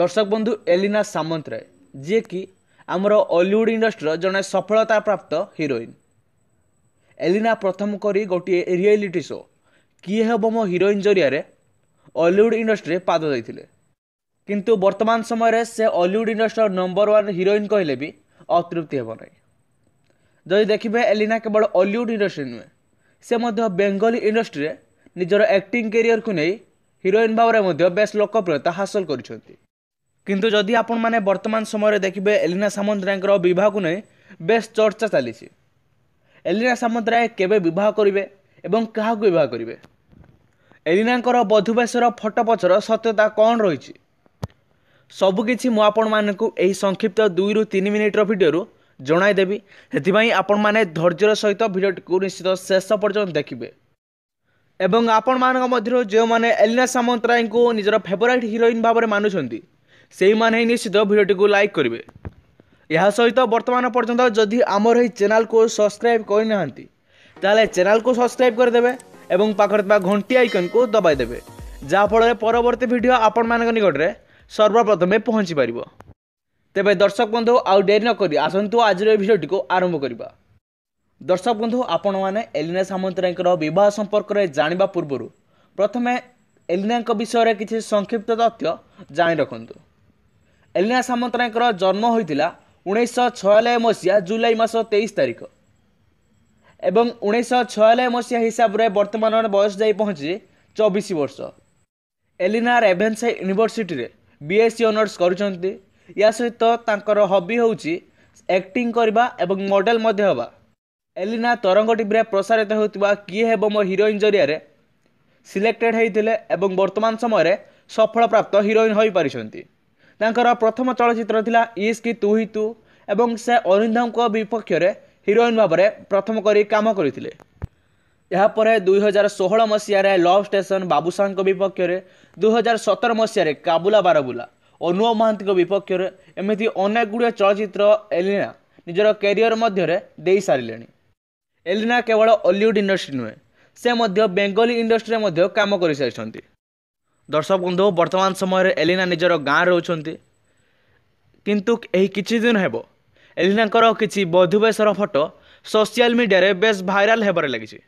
ଦର୍ଶକ ବନ୍ଧୁ ଏଲିନା ସାମନ୍ତରାୟ ଯିଏକି ଆମର ଅଲିଉଡ଼ ଇଣ୍ଡଷ୍ଟ୍ରିର ଜଣେ ସଫଳତା ପ୍ରାପ୍ତ ହିରୋଇନ୍ ଏଲିନା ପ୍ରଥମ କରି ଗୋଟିଏ ରିଏଲିଟି ଶୋ କିଏ ହେବ ମୋ ହିରୋଇନ୍ ଜରିଆରେ ଅଲିଉଡ଼ ଇଣ୍ଡଷ୍ଟ୍ରିରେ ପାଦ ଦେଇଥିଲେ କିନ୍ତୁ ବର୍ତ୍ତମାନ ସମୟରେ ସେ ଅଲିଉଡ଼ ଇଣ୍ଡଷ୍ଟ୍ରିର ନମ୍ବର ୱାନ୍ ହିରୋଇନ୍ କହିଲେ ବି ଅତୃପ୍ତି ହେବ ନାହିଁ ଯଦି ଦେଖିବେ ଏଲିନା କେବଳ ଅଲିଉଡ଼ ଇଣ୍ଡଷ୍ଟ୍ରି ନୁହେଁ ସେ ମଧ୍ୟ ବେଙ୍ଗଲୀ ଇଣ୍ଡଷ୍ଟ୍ରିରେ ନିଜର ଆକ୍ଟିଂ କ୍ୟାରିୟରକୁ ନେଇ ହିରୋଇନ୍ ଭାବରେ ମଧ୍ୟ ବେଶ୍ ଲୋକପ୍ରିୟତା ହାସଲ କରିଛନ୍ତି କିନ୍ତୁ ଯଦି ଆପଣମାନେ ବର୍ତ୍ତମାନ ସମୟରେ ଦେଖିବେ ଏଲିନା ସାମନ୍ତରାୟଙ୍କର ବିବାହକୁ ନେଇ ବେଶ ଚର୍ଚ୍ଚା ଚାଲିଛି ଏଲିନା ସାମନ୍ତରାୟ କେବେ ବିବାହ କରିବେ ଏବଂ କାହାକୁ ବିବାହ କରିବେ ଏଲିନାଙ୍କର ବଧୁବେଶର ଫଟୋ ପଛର ସତ୍ୟତା କ'ଣ ରହିଛି ସବୁକିଛି ମୁଁ ଆପଣମାନଙ୍କୁ ଏହି ସଂକ୍ଷିପ୍ତ ଦୁଇରୁ ତିନି ମିନିଟ୍ର ଭିଡ଼ିଓରୁ ଜଣାଇଦେବି ସେଥିପାଇଁ ଆପଣମାନେ ଧୈର୍ଯ୍ୟର ସହିତ ଭିଡ଼ିଓଟିକୁ ନିଶ୍ଚିତ ଶେଷ ପର୍ଯ୍ୟନ୍ତ ଦେଖିବେ ଏବଂ ଆପଣମାନଙ୍କ ମଧ୍ୟରୁ ଯେଉଁମାନେ ଏଲିନା ସାମନ୍ତରାୟଙ୍କୁ ନିଜର ଫେଭରାଇଟ୍ ହିରୋଇନ୍ ଭାବରେ ମାନୁଛନ୍ତି সেইমানে ହିଁ ନିଶ୍ଚିତ ଭିଡ଼ିଓଟିକୁ ଲାଇକ୍ କରିବେ ଏହା ସହିତ ବର୍ତ୍ତମାନ ପର୍ଯ୍ୟନ୍ତ ଯଦି ଆମର ଏହି ଚ୍ୟାନେଲ୍କୁ ସବସ୍କ୍ରାଇବ୍ କରିନାହାନ୍ତି ତାହେଲେ ଚ୍ୟାନେଲ୍କୁ ସବସ୍କ୍ରାଇବ୍ କରିଦେବେ ଏବଂ ପାଖରେ ଥିବା ଘଣ୍ଟି ଆଇକନ୍କୁ ଦବାଇ ଦେବେ ଯାହାଫଳରେ ପରବର୍ତ୍ତୀ ଭିଡ଼ିଓ ଆପଣମାନଙ୍କ ନିକଟରେ ସର୍ବପ୍ରଥମେ ପହଞ୍ଚି ପାରିବ ତେବେ ଦର୍ଶକ ବନ୍ଧୁ ଆଉ ଡେରି ନକରି ଆସନ୍ତୁ ଆଜିର ଏହି ଭିଡ଼ିଓଟିକୁ ଆରମ୍ଭ କରିବା ଦର୍ଶକ ବନ୍ଧୁ ଆପଣମାନେ ଏଲିନା ସାମନ୍ତରାୟଙ୍କର ବିବାହ ସମ୍ପର୍କରେ ଜାଣିବା ପୂର୍ବରୁ ପ୍ରଥମେ ଏଲିନାଙ୍କ ବିଷୟରେ କିଛି ସଂକ୍ଷିପ୍ତ ତଥ୍ୟ ଜାଣି ରଖନ୍ତୁ ଏଲିନା ସାମନ୍ତରାୟଙ୍କର ଜନ୍ମ ହୋଇଥିଲା ଉଣେଇଶହ ଛୟାନବେ ମସିହା ଜୁଲାଇ ମାସ ତେଇଶ ତାରିଖ ଏବଂ ଉଣେଇଶହ ଛୟାନବେ ମସିହା ହିସାବରେ ବର୍ତ୍ତମାନ ବୟସ ଯାଇ ପହଞ୍ଚି ଚବିଶ ବର୍ଷ ଏଲିନା ରେଭେନ୍ସା ୟୁନିଭର୍ସିଟିରେ ବିଏସ୍ସି e ଅନର୍ସ କରୁଛନ୍ତି ୟା ସହିତ ତାଙ୍କର ହବି ହେଉଛି ଆକ୍ଟିଂ କରିବା ଏବଂ ମଡ଼େଲ ମଧ୍ୟ ହେବା ଏଲିନା ତରଙ୍ଗ ଟିଭିରେ ପ୍ରସାରିତ ହେଉଥିବା କିଏ ହେବ ମୋ ହିରୋଇନ୍ ଜରିଆରେ ସିଲେକ୍ଟେଡ଼୍ ହୋଇଥିଲେ ଏବଂ ବର୍ତ୍ତମାନ ସମୟରେ ସଫଳପ୍ରାପ୍ତ ହିରୋଇନ୍ ହୋଇପାରିଛନ୍ତି ତାଙ୍କର ପ୍ରଥମ ଚଳଚ୍ଚିତ୍ର ଥିଲା ଇସ୍ କି ତୁ ହି ତୁ ଏବଂ ସେ ଅରିନ୍ଦଙ୍କ ବିପକ୍ଷରେ ହିରୋଇନ୍ ଭାବରେ ପ୍ରଥମ କରି କାମ କରିଥିଲେ ଏହାପରେ ଦୁଇ ହଜାର ଷୋହଳ ମସିହାରେ ଲଭ୍ ଷ୍ଟେସନ୍ ବାବୁସାଙ୍କ ବିପକ୍ଷରେ ଦୁଇ ହଜାର ସତର ମସିହାରେ କାବୁଲା ବାରବୁଲା ଅନୁଭବ ମହାନ୍ତିଙ୍କ ବିପକ୍ଷରେ ଏମିତି ଅନେକ ଗୁଡ଼ିଏ ଚଳଚ୍ଚିତ୍ର ଏଲିନା ନିଜର କ୍ୟାରିୟର ମଧ୍ୟରେ ଦେଇସାରିଲେଣି ଏଲିନା କେବଳ ଅଲିଉଡ଼ ଇଣ୍ଡଷ୍ଟ୍ରି ନୁହେଁ ସେ ମଧ୍ୟ ବେଙ୍ଗଲୀ ଇଣ୍ଡଷ୍ଟ୍ରିରେ ମଧ୍ୟ କାମ କରିସାରିଛନ୍ତି দর্শক বন্ধু ବର୍ତ୍ତମାନ ସମୟରେ ଏଲିନା ନିଜର ଗାଁ ରହୁଛନ୍ତି କିନ୍ତୁ ଏହି କିଛି ଦିନ ହେବ ଏଲିନାଙ୍କର କିଛି ବଧୁବେଶର ଫଟୋ ସୋସିଆଲ ମିଡ଼ିଆରେ ବେଶ୍ ଭାଇରାଲ ହେବାରେ ଲାଗିଛି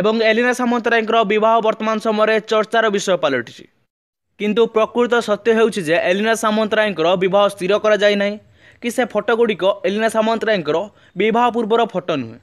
ଏବଂ ଏଲିନା ସାମନ୍ତରାୟଙ୍କର ବିବାହ ବର୍ତ୍ତମାନ ସମୟରେ ଚର୍ଚ୍ଚାର ବିଷୟ ପାଲଟିଛି କିନ୍ତୁ ପ୍ରକୃତ ସତ୍ୟ ହେଉଛି ଯେ ଏଲିନା ସାମନ୍ତରାୟଙ୍କର ବିବାହ ସ୍ଥିର କରାଯାଇ ନାହିଁ କି ସେ ଫଟୋଗୁଡ଼ିକ ଏଲିନା ସାମନ୍ତରାୟଙ୍କର ବିବାହ ପୂର୍ବର ଫଟୋ ନୁହେଁ